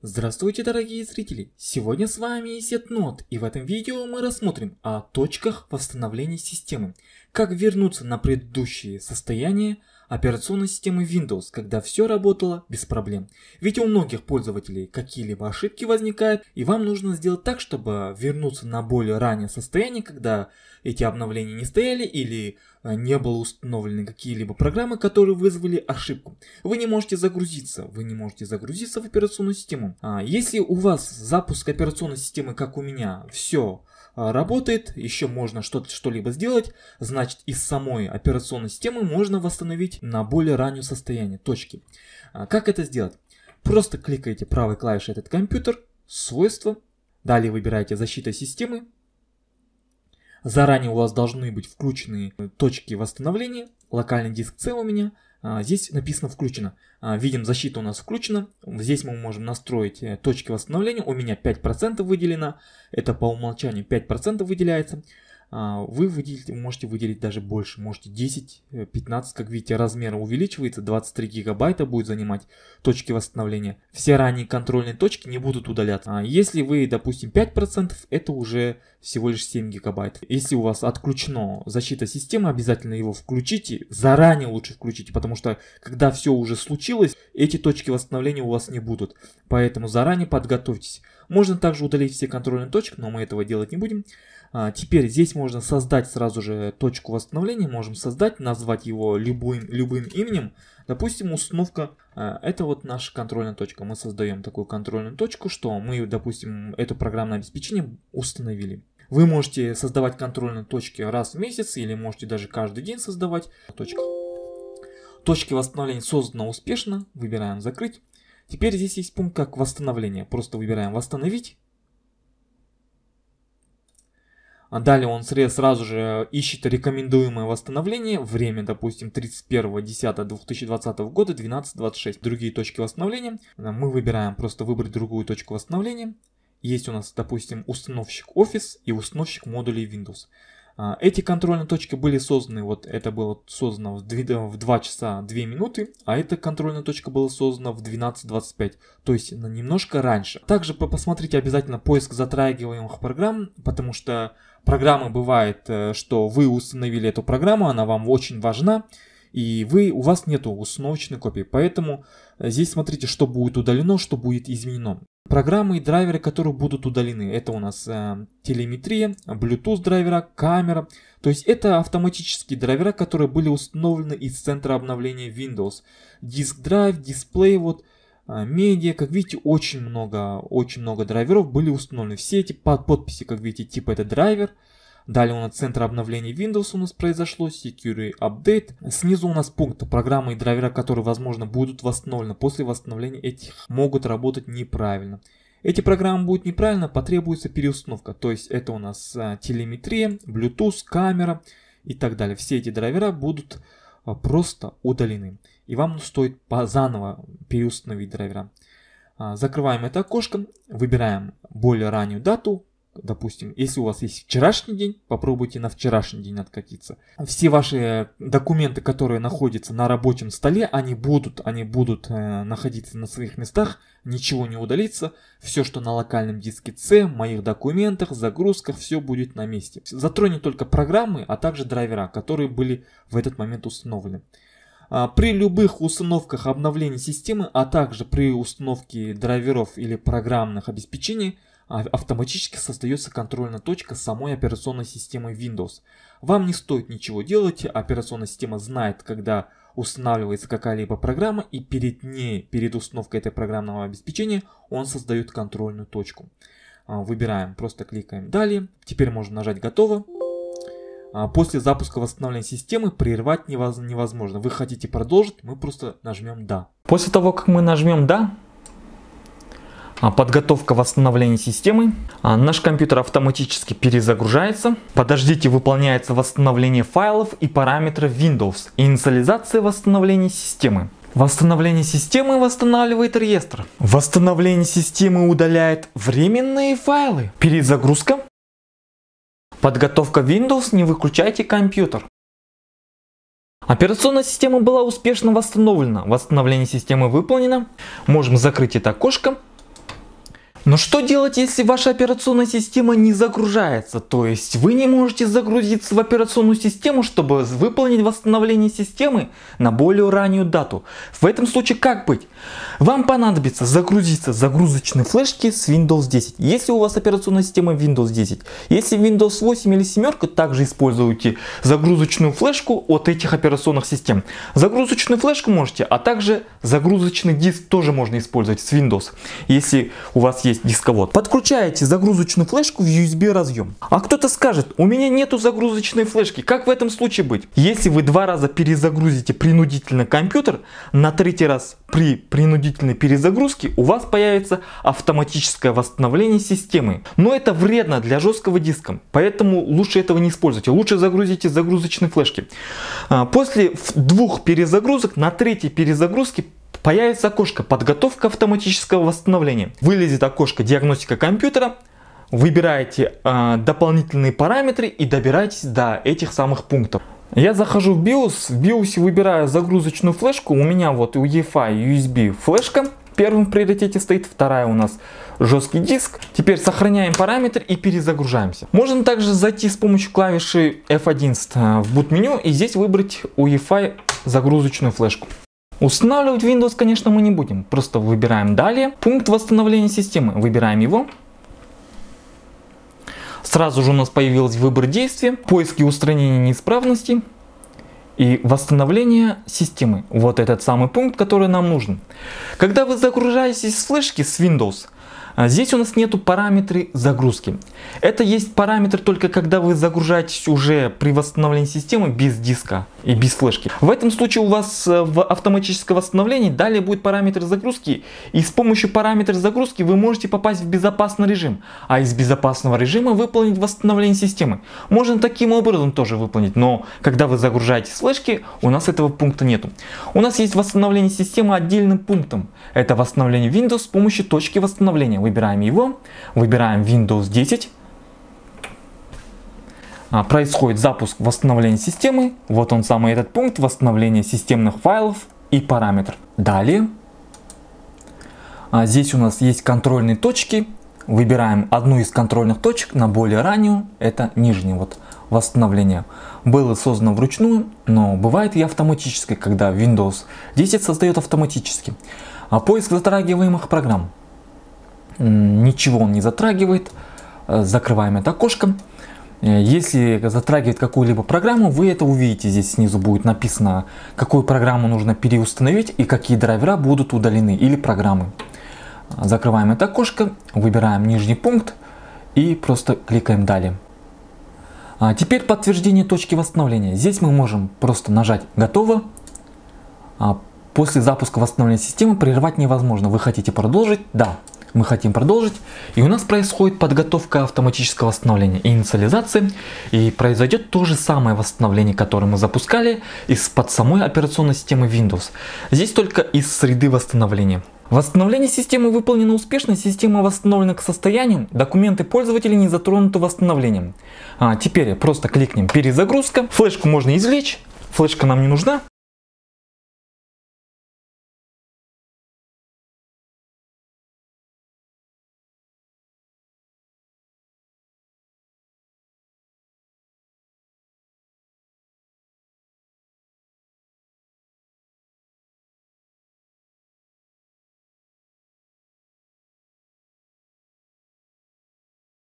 Здравствуйте, дорогие зрители! Сегодня с вами Сетнот, и в этом видео мы рассмотрим о точках восстановления системы, как вернуться на предыдущее состояние операционной системы Windows, когда все работало без проблем. Ведь у многих пользователей какие-либо ошибки возникают, и вам нужно сделать так, чтобы вернуться на более раннее состояние, когда эти обновления не стояли, или Э, не было установлены какие-либо программы, которые вызвали ошибку. Вы не можете загрузиться, вы не можете загрузиться в операционную систему. А, если у вас запуск операционной системы, как у меня, все а, работает, еще можно что-то что-либо сделать, значит из самой операционной системы можно восстановить на более раннее состояние точки. А, как это сделать? Просто кликаете правой клавишей этот компьютер, свойства, далее выбираете защита системы, Заранее у вас должны быть включены точки восстановления, локальный диск C у меня, а, Здесь написано включено. А, видим, защита у нас включена. Здесь мы можем настроить э, точки восстановления. У меня 5% выделено. Это по умолчанию 5% выделяется. А, вы выделите, можете выделить даже больше, можете 10, 15, э, как видите, размер увеличивается, 23 гигабайта будет занимать точки восстановления. Все ранее контрольные точки не будут удаляться. А если вы, допустим, 5%, это уже всего лишь 7 гигабайт. Если у вас отключено защита системы, обязательно его включите, заранее лучше включите, потому что когда все уже случилось, эти точки восстановления у вас не будут. Поэтому заранее подготовьтесь. Можно также удалить все контрольные точки, но мы этого делать не будем. А, теперь здесь можно создать сразу же точку восстановления, можем создать, назвать его любым, любым именем. Допустим, установка, а, это вот наша контрольная точка. Мы создаем такую контрольную точку, что мы, допустим, это программное обеспечение установили. Вы можете создавать контрольные точки раз в месяц или можете даже каждый день создавать точки. Точки восстановления создано успешно, выбираем закрыть. Теперь здесь есть пункт как восстановление. Просто выбираем восстановить Далее он сразу же э, ищет рекомендуемое восстановление. Время, допустим, 31.10.2020 года 12.26. Другие точки восстановления. Э, мы выбираем просто выбрать другую точку восстановления. Есть у нас, допустим, установщик Office и установщик модулей Windows. А, эти контрольные точки были созданы, вот это было создано в 2, в 2 часа 2 минуты, а эта контрольная точка была создана в 12.25, то есть на немножко раньше. Также посмотрите обязательно поиск затрагиваемых программ, потому что программы бывает, э, что вы установили эту программу, она вам очень важна, и вы, у вас нету установочной копии, поэтому Здесь смотрите, что будет удалено, что будет изменено. Программы и драйверы, которые будут удалены. Это у нас э, телеметрия, Bluetooth драйвера, камера. То есть это автоматические драйвера, которые были установлены из центра обновления Windows. Диск-драйв, дисплей, вот, э, медиа. Как видите, очень много, очень много драйверов были установлены. Все эти под подписи, как видите, типа это драйвер. Далее у нас центр обновления Windows у нас произошло, Security Update. Снизу у нас пункт программы и драйвера, которые, возможно, будут восстановлены. После восстановления этих могут работать неправильно. Эти программы будут неправильно, потребуется переустановка. То есть это у нас а, телеметрия, Bluetooth, камера и так далее. Все эти драйвера будут а, просто удалены. И вам стоит заново переустановить драйвера. А, закрываем это окошко, выбираем более раннюю дату, допустим, если у вас есть вчерашний день, попробуйте на вчерашний день откатиться. Все ваши э, документы, которые находятся на рабочем столе, они будут, они будут э, находиться на своих местах, ничего не удалится. Все, что на локальном диске C, моих документах, загрузках, все будет на месте. Затронет только программы, а также драйвера, которые были в этот момент установлены. А, при любых установках обновлений системы, а также при установке драйверов или программных обеспечений, а, автоматически создается контрольная точка самой операционной системы Windows. Вам не стоит ничего делать, операционная система знает, когда устанавливается какая-либо программа и перед ней, перед установкой этой программного обеспечения, он создает контрольную точку. А, выбираем, просто кликаем «Далее». Теперь можно нажать «Готово». А, после запуска восстановления системы прервать невозможно. Вы хотите продолжить, мы просто нажмем «Да». После того, как мы нажмем «Да», а, подготовка восстановления системы. А, наш компьютер автоматически перезагружается. Подождите, выполняется восстановление файлов и параметров Windows. Инициализация восстановления системы. Восстановление системы восстанавливает реестр. Восстановление системы удаляет временные файлы. Перезагрузка. Подготовка Windows, не выключайте компьютер. Операционная система была успешно восстановлена, восстановление системы выполнено. Можем закрыть это окошко но что делать, если ваша операционная система не загружается? То есть вы не можете загрузиться в операционную систему, чтобы выполнить восстановление системы на более раннюю дату. В этом случае как быть? Вам понадобится загрузиться загрузочные флешки с Windows 10. Если у вас операционная система Windows 10. Если Windows 8 или 7, также используйте загрузочную флешку от этих операционных систем. Загрузочную флешку можете, а также загрузочный диск тоже можно использовать с Windows. Если у вас есть есть дисковод. Подключаете загрузочную флешку в USB разъем. А кто-то скажет, у меня нету загрузочной флешки, как в этом случае быть? Если вы два раза перезагрузите принудительно компьютер, на третий раз при принудительной перезагрузке у вас появится автоматическое восстановление системы. Но это вредно для жесткого диска, поэтому лучше этого не используйте. Лучше загрузите загрузочные флешки. А, после двух перезагрузок на третьей перезагрузке Появится окошко «Подготовка автоматического восстановления». Вылезет окошко «Диагностика компьютера», выбираете э, дополнительные параметры и добираетесь до этих самых пунктов. Я захожу в BIOS, в BIOS выбираю загрузочную флешку, у меня вот UEFI USB флешка, в приоритете стоит, вторая у нас жесткий диск. Теперь сохраняем параметр и перезагружаемся. Можно также зайти с помощью клавиши F11 а, в boot меню и здесь выбрать UEFI загрузочную флешку. Устанавливать Windows, конечно, мы не будем. Просто выбираем далее. Пункт восстановления системы. Выбираем его. Сразу же у нас появился выбор действия, поиски устранения неисправности и восстановление системы. Вот этот самый пункт, который нам нужен. Когда вы загружаетесь с флешки с Windows, а здесь у нас нету параметры загрузки. Это есть параметр только когда вы загружаетесь уже при восстановлении системы без диска и без флешки. В этом случае у вас э, в автоматическом восстановлении далее будет параметр загрузки. И с помощью параметра загрузки вы можете попасть в безопасный режим. А из безопасного режима выполнить восстановление системы. Можно таким образом тоже выполнить. Но когда вы загружаете флешки, у нас этого пункта нету. У нас есть восстановление системы отдельным пунктом. Это восстановление Windows с помощью точки восстановления выбираем его, выбираем Windows 10. А, происходит запуск восстановления системы. Вот он самый этот пункт, восстановления системных файлов и параметр. Далее. А, здесь у нас есть контрольные точки. Выбираем одну из контрольных точек на более раннюю, это нижнюю. Вот восстановление было создано вручную, но бывает и автоматическое, когда Windows 10 создает автоматически. А, поиск затрагиваемых программ ничего он не затрагивает. Э, закрываем это окошко. Э, если затрагивает какую-либо программу, вы это увидите. Здесь снизу будет написано, какую программу нужно переустановить и какие драйвера будут удалены или программы. Закрываем это окошко, выбираем нижний пункт и просто кликаем «Далее». А теперь подтверждение точки восстановления. Здесь мы можем просто нажать «Готово». А после запуска восстановления системы прервать невозможно. Вы хотите продолжить? Да мы хотим продолжить, и у нас происходит подготовка автоматического восстановления и инициализации, и произойдет то же самое восстановление, которое мы запускали из-под самой операционной системы Windows. Здесь только из среды восстановления. Восстановление системы выполнено успешно, система восстановлена к состоянию, документы пользователя не затронуты восстановлением. А, теперь просто кликнем перезагрузка, флешку можно извлечь, флешка нам не нужна,